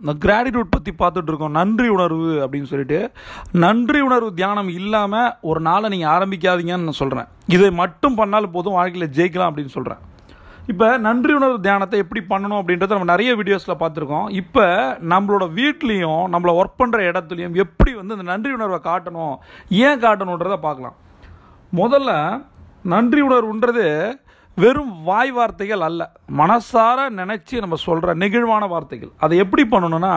இந்த கிராட்டிடியூட் பற்றி பார்த்துட்டு இருக்கோம் நன்றி உணர்வு அப்படின்னு சொல்லிட்டு நன்றி உணர்வு தியானம் இல்லாமல் ஒரு நாளை நீங்கள் ஆரம்பிக்காதீங்கன்னு நான் சொல்கிறேன் இதை மட்டும் பண்ணாலும் போதும் வாழ்க்கையில் ஜெயிக்கலாம் அப்படின்னு சொல்கிறேன் இப்போ நன்றி உணர்வு தியானத்தை எப்படி பண்ணணும் அப்படின்றத நம்ம நிறைய வீடியோஸில் பார்த்துருக்கோம் இப்போ நம்மளோட வீட்லேயும் நம்மளை ஒர்க் பண்ணுற இடத்துலையும் எப்படி வந்து இந்த நன்றி உணர்வை காட்டணும் ஏன் காட்டணுன்றதை பார்க்கலாம் முதல்ல நன்றி உணர்வுன்றது வெறும் வாய் வார்த்தைகள் அல்ல மனசார நினச்சி நம்ம சொல்கிற நெகிழ்வான வார்த்தைகள் அதை எப்படி பண்ணணும்னா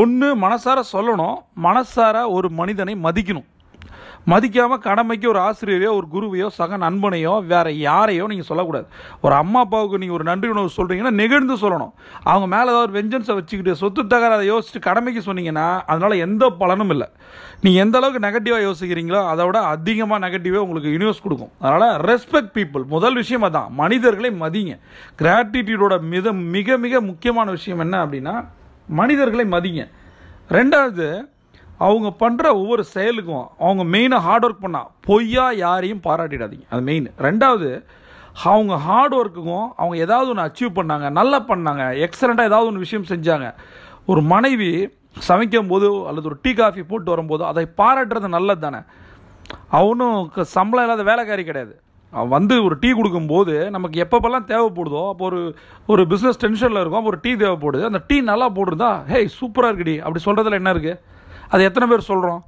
ஒன்று மனசார சொல்லணும் மனசார ஒரு மனிதனை மதிக்கணும் மதிக்காமல் கடமைக்கு ஒரு ஆசிரியரையோ ஒரு குருவையோ சக நண்பனையோ வேறு யாரையோ நீங்கள் சொல்லக்கூடாது ஒரு அம்மா அப்பாவுக்கு நீங்கள் ஒரு நன்றி உணவு சொல்கிறீங்கன்னா நெகிழ்ந்து சொல்லணும் அவங்க மேலே ஏதாவது ஒரு வெஞ்சன்ஸை வச்சுக்கிட்டு சொத்து தகராதை யோசிச்சுட்டு கடமைக்கு சொன்னீங்கன்னா அதனால் எந்த பலனும் இல்லை நீங்கள் எந்த அளவுக்கு நெகட்டிவாக யோசிக்கிறீங்களோ அதை விட அதிகமாக நெகட்டிவாக உங்களுக்கு யூனிவர்ஸ் கொடுக்கும் அதனால் ரெஸ்பெக்ட் பீப்புள் முதல் விஷயம் அதான் மனிதர்களை மதிங்க கிராட்டிடியூடோட மிக மிக மிக முக்கியமான விஷயம் என்ன அப்படின்னா மனிதர்களை மதிங்க ரெண்டாவது அவங்க பண்ணுற ஒவ்வொரு செயலுக்கும் அவங்க மெயினாக ஹார்ட் ஒர்க் பண்ணால் பொய்யா யாரையும் பாராட்டிடாதீங்க அது மெயின் ரெண்டாவது அவங்க ஹார்ட் ஒர்க்குக்கும் அவங்க ஏதாவது ஒன்று அச்சீவ் பண்ணாங்க நல்லா பண்ணாங்க எக்ஸலண்ட்டாக ஏதாவது ஒன்று விஷயம் செஞ்சாங்க ஒரு மனைவி சமைக்கும் போது அல்லது ஒரு டீ காஃபி போட்டு வரும்போது அதை பாராட்டுறது நல்லது தானே அவனும் சம்பளம் இல்லாத வேலைக்காரி கிடையாது அவன் வந்து ஒரு டீ கொடுக்கும்போது நமக்கு எப்பப்பெல்லாம் தேவைப்படுதோ அப்போ ஒரு ஒரு பிஸ்னஸ் டென்ஷனில் இருக்கும் ஒரு டீ தேவைப்படுது அந்த டீ நல்லா போட்டிருந்தா ஹே சூப்பராக இருக்குடி அப்படி சொல்கிறதுல என்ன இருக்குது அது எத்தனை பேர் சொல்கிறோம்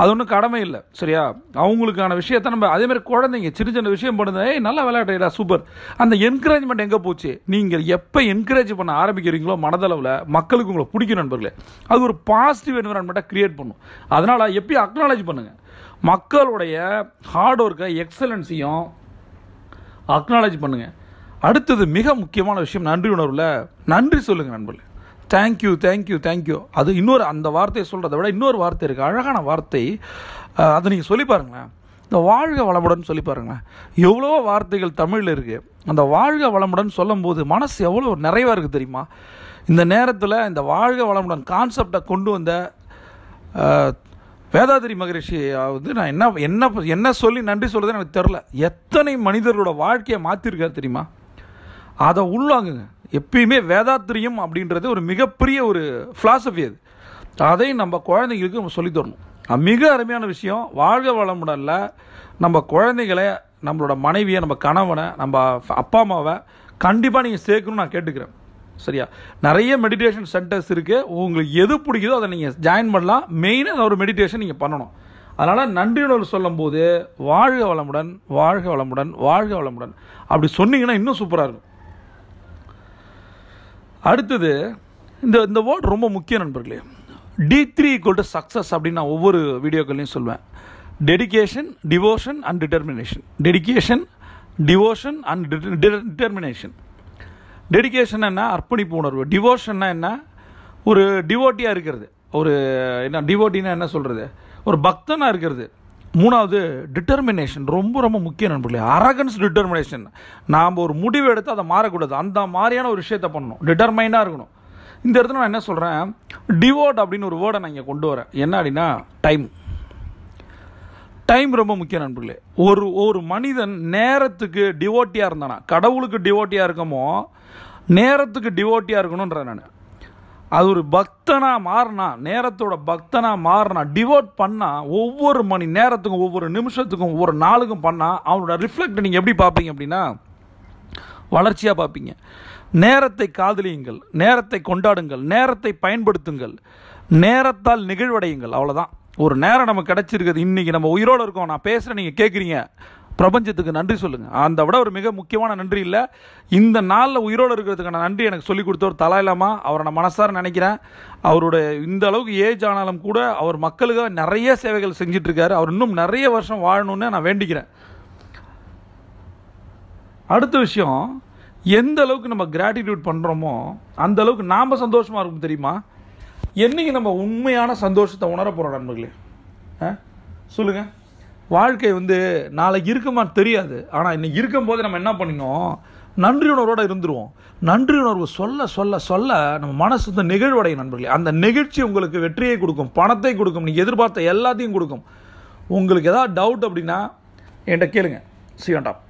அது ஒன்றும் கடமை இல்லை சரியா அவங்களுக்கான விஷயத்தை நம்ம அதேமாதிரி குழந்தைங்க சின்ன சின்ன விஷயம் பண்ணுது ஏய் நல்லா விளையாடுறா சூப்பர் அந்த என்கரேஜ்மெண்ட் எங்கே போச்சு நீங்கள் எப்போ என்கரேஜ் பண்ண ஆரம்பிக்கிறீங்களோ மனதளவில் மக்களுக்கு உங்களை பிடிக்கும் நண்பர்களே அது ஒரு பாசிட்டிவ் என்விரான்மெண்ட்டாக க்ரியேட் பண்ணும் அதனால் எப்பயும் அக்னாலேஜ் பண்ணுங்கள் மக்களுடைய ஹார்ட் ஒர்க்கை எக்ஸலன்ஸையும் அக்னாலேஜ் பண்ணுங்கள் அடுத்தது மிக முக்கியமான விஷயம் நன்றி உணர்வில் நன்றி சொல்லுங்கள் நண்பர்களே தேங்க்யூ தேங்க்யூ தேங்க்யூ அது இன்னொரு அந்த வார்த்தையை சொல்கிறத விட இன்னொரு வார்த்தை இருக்குது அழகான வார்த்தை அதை நீங்கள் சொல்லி பாருங்களேன் இந்த வாழ்க வளமுடன் சொல்லி பாருங்களேன் எவ்வளோ வார்த்தைகள் தமிழில் இருக்குது அந்த வாழ்க வளமுடன் சொல்லும்போது மனசு எவ்வளோ நிறைவாக இருக்குது தெரியுமா இந்த நேரத்தில் இந்த வாழ்க வளமுடன் கான்செப்டை கொண்டு வந்த வேதாதிரி மகரிஷி வந்து நான் என்ன என்ன என்ன சொல்லி நன்றி சொல்கிறது எனக்கு தெரில எத்தனை மனிதர்களோட வாழ்க்கையை மாற்றிருக்கார் தெரியுமா அதை உள்வாங்குங்க எப்பயுமே வேதாத்திரியம் அப்படின்றது ஒரு மிகப்பெரிய ஒரு ஃபிலாசபி அது அதை நம்ம குழந்தைங்களுக்கு நம்ம சொல்லி தரணும் மிக அருமையான விஷயம் வாழ்க வளமுடனில் நம்ம குழந்தைகளை நம்மளோட மனைவியை நம்ம கணவனை நம்ம அப்பா அம்மாவை கண்டிப்பாக நீங்கள் சேர்க்கணும்னு நான் கேட்டுக்கிறேன் சரியா நிறைய மெடிடேஷன் சென்டர்ஸ் இருக்குது உங்களுக்கு எது பிடிக்குதோ அதை நீங்கள் ஜாயின் பண்ணலாம் மெயினாக ஒரு மெடிடேஷன் நீங்கள் பண்ணணும் அதனால் நன்றியுணர்வு சொல்லும்போது வாழ்க வளமுடன் வாழ்க வளமுடன் வாழ்க வளமுடன் அப்படி சொன்னீங்கன்னா இன்னும் சூப்பராக இருக்கும் அடுத்தது இந்த இந்த வேர்ட் ரொம்ப முக்கிய நண்பர்களே D three equal to success அப்படின்னு நான் ஒவ்வொரு வீடியோக்கள்லையும் சொல்வேன் dedication devotion and determination dedication devotion and determination dedication என்ன அர்ப்பணிப்பு உணர்வு டிவோஷன்னா என்ன ஒரு டிவோட்டியாக இருக்கிறது ஒரு என்ன டிவோட்டின்னா என்ன சொல்கிறது ஒரு பக்தனாக இருக்கிறது மூணாவது டிட்டர்மினேஷன் ரொம்ப ரொம்ப முக்கிய நண்பர்களே அரகன்ஸ் டிட்டர்மினேஷன் நாம் ஒரு முடிவு எடுத்து அதை மாறக்கூடாது அந்த மாதிரியான ஒரு விஷயத்தை பண்ணணும் டிட்டர்மைனாக இருக்கணும் இந்த இடத்துல நான் என்ன சொல்கிறேன் டிவோட் அப்படின்னு ஒரு வேர்டை நான் இங்கே கொண்டு வரேன் என்ன அப்படின்னா டைம் டைம் ரொம்ப முக்கியம் நண்பர்களே ஒரு ஒரு மனிதன் நேரத்துக்கு டிவோட்டியாக இருந்தானா கடவுளுக்கு டிவோட்டியாக இருக்கமோ நேரத்துக்கு டிவோட்டியாக இருக்கணுன்றேன் நான் அது ஒரு பக்தனாக மாறினா நேரத்தோட பக்தனாக மாறினா டிவோட் பண்ணால் ஒவ்வொரு மணி நேரத்துக்கும் ஒவ்வொரு நிமிஷத்துக்கும் ஒவ்வொரு நாளுக்கும் பண்ணால் அவனோட ரிஃப்ளெக்ட் நீங்கள் எப்படி பார்ப்பீங்க அப்படின்னா வளர்ச்சியாக பார்ப்பீங்க நேரத்தை காதலியுங்கள் நேரத்தை கொண்டாடுங்கள் நேரத்தை பயன்படுத்துங்கள் நேரத்தால் நிகழ்வடையுங்கள் அவ்வளோதான் ஒரு நேரம் நமக்கு கிடச்சிருக்குது இன்றைக்கி நம்ம உயிரோடு இருக்கோம் நான் பேசுகிறேன் நீங்கள் கேட்குறீங்க பிரபஞ்சத்துக்கு நன்றி சொல்லுங்கள் அந்த விட ஒரு மிக முக்கியமான நன்றி இல்லை இந்த நாளில் உயிரோடு இருக்கிறதுக்கான நன்றி எனக்கு சொல்லிக் கொடுத்தவர் தலாயிலாமா அவரை நான் மனசார நினைக்கிறேன் அவருடைய இந்த அளவுக்கு ஏஜ் ஆனாலும் கூட அவர் மக்களுக்காக நிறைய சேவைகள் செஞ்சிட்ருக்காரு அவர் இன்னும் நிறைய வருஷம் வாழணும்னு நான் வேண்டிக்கிறேன் அடுத்த விஷயம் எந்த அளவுக்கு நம்ம கிராட்டிடியூட் பண்ணுறோமோ அந்த அளவுக்கு நாம் சந்தோஷமாக இருக்கும் தெரியுமா என்றைக்கு நம்ம உண்மையான சந்தோஷத்தை உணர நண்பர்களே ஆ சொல்லுங்கள் வாழ்க்கை வந்து நாளைக்கு இருக்குமான்னு தெரியாது ஆனால் இன்னைக்கு இருக்கும்போது நம்ம என்ன பண்ணினோம் நன்றி உணர்வோடு இருந்துருவோம் நன்றி உணர்வு சொல்ல சொல்ல சொல்ல நம்ம மனசு வந்து நிகழ்வடைய நண்பர்களே அந்த நிகழ்ச்சி உங்களுக்கு வெற்றியை கொடுக்கும் பணத்தை கொடுக்கும் நீங்கள் எதிர்பார்த்த எல்லாத்தையும் கொடுக்கும் உங்களுக்கு எதாவது டவுட் அப்படின்னா என்கிட்ட கேளுங்க சிவன்டாப்